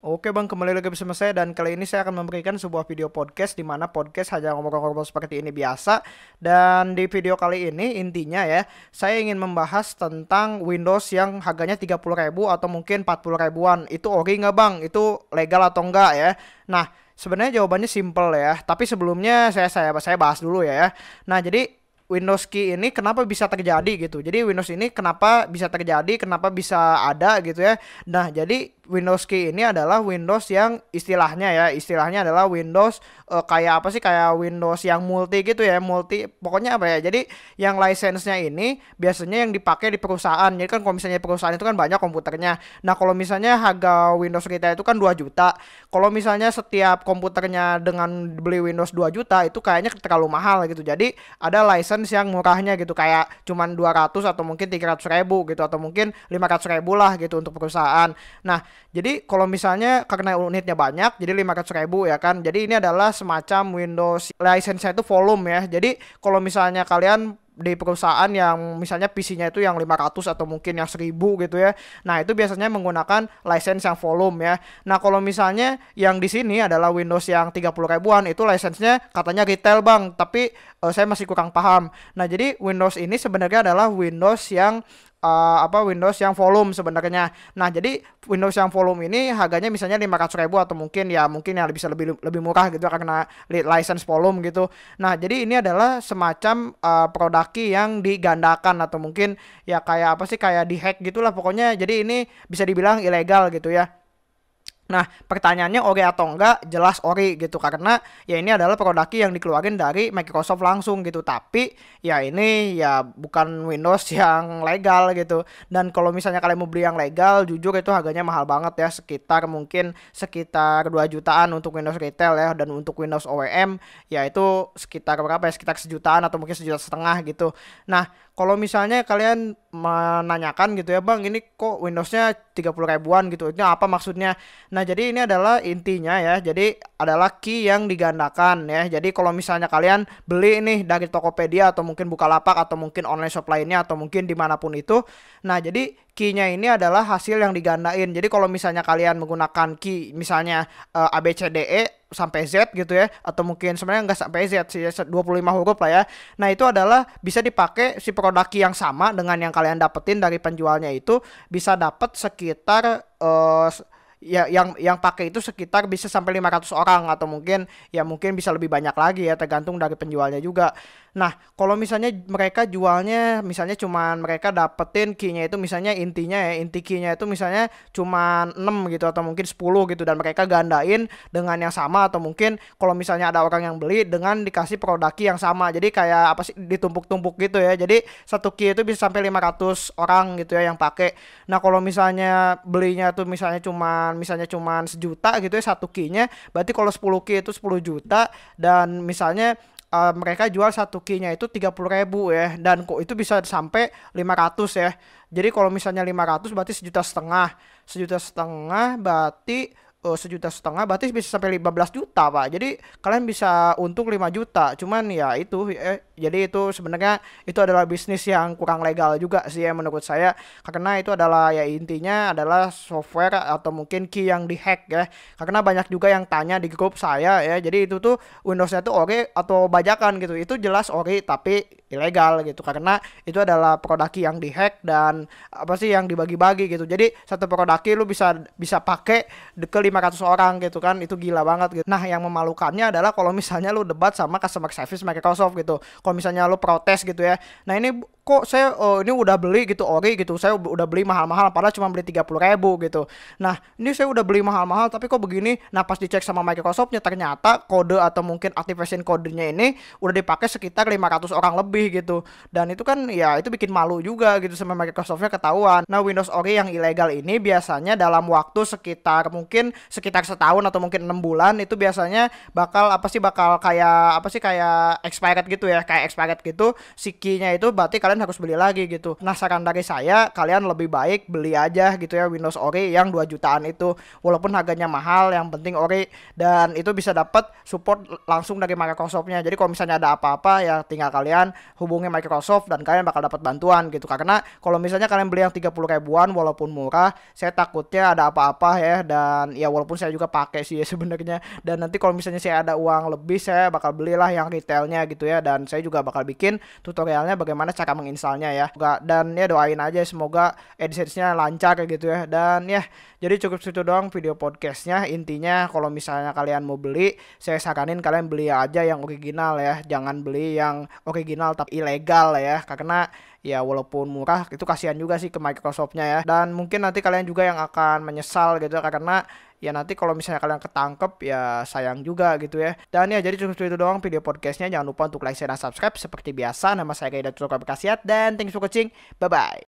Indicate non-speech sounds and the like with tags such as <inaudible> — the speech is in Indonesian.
Oke bang, kembali lagi bersama saya dan kali ini saya akan memberikan sebuah video podcast di mana podcast hanya ngobrol-ngobrol seperti ini biasa dan di video kali ini intinya ya saya ingin membahas tentang Windows yang harganya 30 ribu atau mungkin 40 ribuan itu ori nggak bang? Itu legal atau enggak ya? Nah sebenarnya jawabannya simple ya, tapi sebelumnya saya saya saya bahas dulu ya. ya. Nah jadi Windows key ini kenapa bisa terjadi gitu. Jadi Windows ini kenapa bisa terjadi, kenapa bisa ada gitu ya. Nah, jadi Windows Key ini adalah Windows yang istilahnya ya, istilahnya adalah Windows uh, kayak apa sih kayak Windows yang multi gitu ya, multi pokoknya apa ya. Jadi yang lisensinya ini biasanya yang dipakai di perusahaan. Jadi kan kalau misalnya perusahaan itu kan banyak komputernya. Nah, kalau misalnya harga Windows kita itu kan 2 juta. Kalau misalnya setiap komputernya dengan beli Windows 2 juta itu kayaknya terlalu mahal gitu. Jadi ada license yang murahnya gitu kayak cuman 200 atau mungkin 300 ribu gitu atau mungkin 500 ribu lah gitu untuk perusahaan. Nah, jadi kalau misalnya karena unitnya banyak, jadi 500 ribu ya kan. Jadi ini adalah semacam Windows license itu volume ya. Jadi kalau misalnya kalian di perusahaan yang misalnya PC-nya itu yang 500 atau mungkin yang 1000 gitu ya. Nah, itu biasanya menggunakan license yang volume ya. Nah, kalau misalnya yang di sini adalah Windows yang 30 ribuan itu license-nya katanya retail, Bang, tapi uh, saya masih kurang paham. Nah, jadi Windows ini sebenarnya adalah Windows yang uh, apa Windows yang volume sebenarnya. Nah, jadi Windows yang volume ini harganya misalnya 500 ribu atau mungkin ya mungkin yang bisa lebih lebih murah gitu karena license volume gitu. Nah, jadi ini adalah semacam uh, eh, produksi yang digandakan atau mungkin ya kayak apa sih kayak dihack gitulah pokoknya. Jadi ini bisa dibilang ilegal gitu ya. Nah, pertanyaannya ori atau enggak, jelas ori gitu karena ya ini adalah produk yang dikeluarin dari Microsoft langsung gitu. Tapi ya ini ya bukan Windows <laughs> yang legal gitu. Dan kalau misalnya kalian mau beli yang legal, jujur itu harganya mahal banget ya, sekitar mungkin sekitar 2 jutaan untuk Windows retail ya dan untuk Windows OEM ya itu sekitar berapa ya? Sekitar sejutaan atau mungkin sejuta setengah gitu. Nah, kalau misalnya kalian menanyakan gitu ya bang ini kok Windowsnya 30 ribuan gitu ini apa maksudnya nah jadi ini adalah intinya ya jadi adalah key yang digandakan ya. Jadi kalau misalnya kalian beli nih dari Tokopedia atau mungkin Bukalapak atau mungkin online shop lainnya atau mungkin dimanapun itu. Nah jadi key-nya ini adalah hasil yang digandain. Jadi kalau misalnya kalian menggunakan key misalnya uh, eh, ABCDE sampai Z gitu ya atau mungkin sebenarnya nggak sampai Z sih 25 ya, huruf lah ya. Nah, itu adalah bisa dipakai si produk key yang sama dengan yang kalian dapetin dari penjualnya itu bisa dapat sekitar uh, ya yang yang pakai itu sekitar bisa sampai 500 orang atau mungkin ya mungkin bisa lebih banyak lagi ya tergantung dari penjualnya juga Nah, kalau misalnya mereka jualnya misalnya cuman mereka dapetin key-nya itu misalnya intinya ya, inti key-nya itu misalnya cuman 6 gitu atau mungkin 10 gitu dan mereka gandain dengan yang sama atau mungkin kalau misalnya ada orang yang beli dengan dikasih produk key yang sama. Jadi kayak apa sih ditumpuk-tumpuk gitu ya. Jadi satu key itu bisa sampai 500 orang gitu ya yang pakai. Nah, kalau misalnya belinya tuh misalnya cuman misalnya cuman sejuta gitu ya satu key-nya, berarti kalau 10 key itu 10 juta dan misalnya uh, mereka jual satu key itu tiga puluh ribu ya dan kok itu bisa sampai lima ratus ya jadi kalau misalnya lima ratus berarti sejuta setengah sejuta setengah berarti uh, sejuta setengah berarti bisa sampai 15 juta pak jadi kalian bisa untung 5 juta cuman ya itu eh, jadi itu sebenarnya itu adalah bisnis yang kurang legal juga sih ya menurut saya karena itu adalah ya intinya adalah software atau mungkin key yang dihack ya karena banyak juga yang tanya di grup saya ya jadi itu tuh Windowsnya tuh ori atau bajakan gitu itu jelas ori tapi ilegal gitu karena itu adalah produk yang dihack dan apa sih yang dibagi-bagi gitu jadi satu produksi lu bisa bisa pakai ke 500 orang gitu kan itu gila banget gitu nah yang memalukannya adalah kalau misalnya lu debat sama customer service Microsoft gitu kalau misalnya lu protes gitu ya nah ini kok saya oh, ini udah beli gitu ori gitu saya udah beli mahal-mahal padahal cuma beli 30 ribu gitu nah ini saya udah beli mahal-mahal tapi kok begini nah pas dicek sama Microsoftnya ternyata kode atau mungkin activation kodenya ini udah dipakai sekitar 500 orang lebih lebih gitu. Dan itu kan ya itu bikin malu juga gitu sama Microsoftnya ketahuan. Nah Windows Ori yang ilegal ini biasanya dalam waktu sekitar mungkin sekitar setahun atau mungkin enam bulan itu biasanya bakal apa sih bakal kayak apa sih kayak expired gitu ya kayak expired gitu si key itu berarti kalian harus beli lagi gitu. Nah saran dari saya kalian lebih baik beli aja gitu ya Windows Ori yang 2 jutaan itu walaupun harganya mahal yang penting Ori dan itu bisa dapat support langsung dari Microsoftnya. Jadi kalau misalnya ada apa-apa ya tinggal kalian hubungi Microsoft dan kalian bakal dapat bantuan gitu karena kalau misalnya kalian beli yang 30 ribuan walaupun murah saya takutnya ada apa-apa ya dan ya walaupun saya juga pakai sih ya <laughs> sebenarnya dan nanti kalau misalnya saya ada uang lebih saya bakal belilah yang retailnya gitu ya dan saya juga bakal bikin tutorialnya bagaimana cara menginstalnya ya dan ya doain aja semoga adsense nya lancar gitu ya dan ya jadi cukup situ doang video podcastnya intinya kalau misalnya kalian mau beli saya saranin kalian beli aja yang original ya jangan beli yang original tetap ilegal ya karena ya walaupun murah itu kasihan juga sih ke Microsoftnya ya dan mungkin nanti kalian juga yang akan menyesal gitu karena ya nanti kalau misalnya kalian ketangkep ya sayang juga gitu ya dan ya jadi cukup itu doang video podcastnya jangan lupa untuk like share dan subscribe seperti biasa nama saya Kaidat Tukar Bekasiat dan thanks for watching bye bye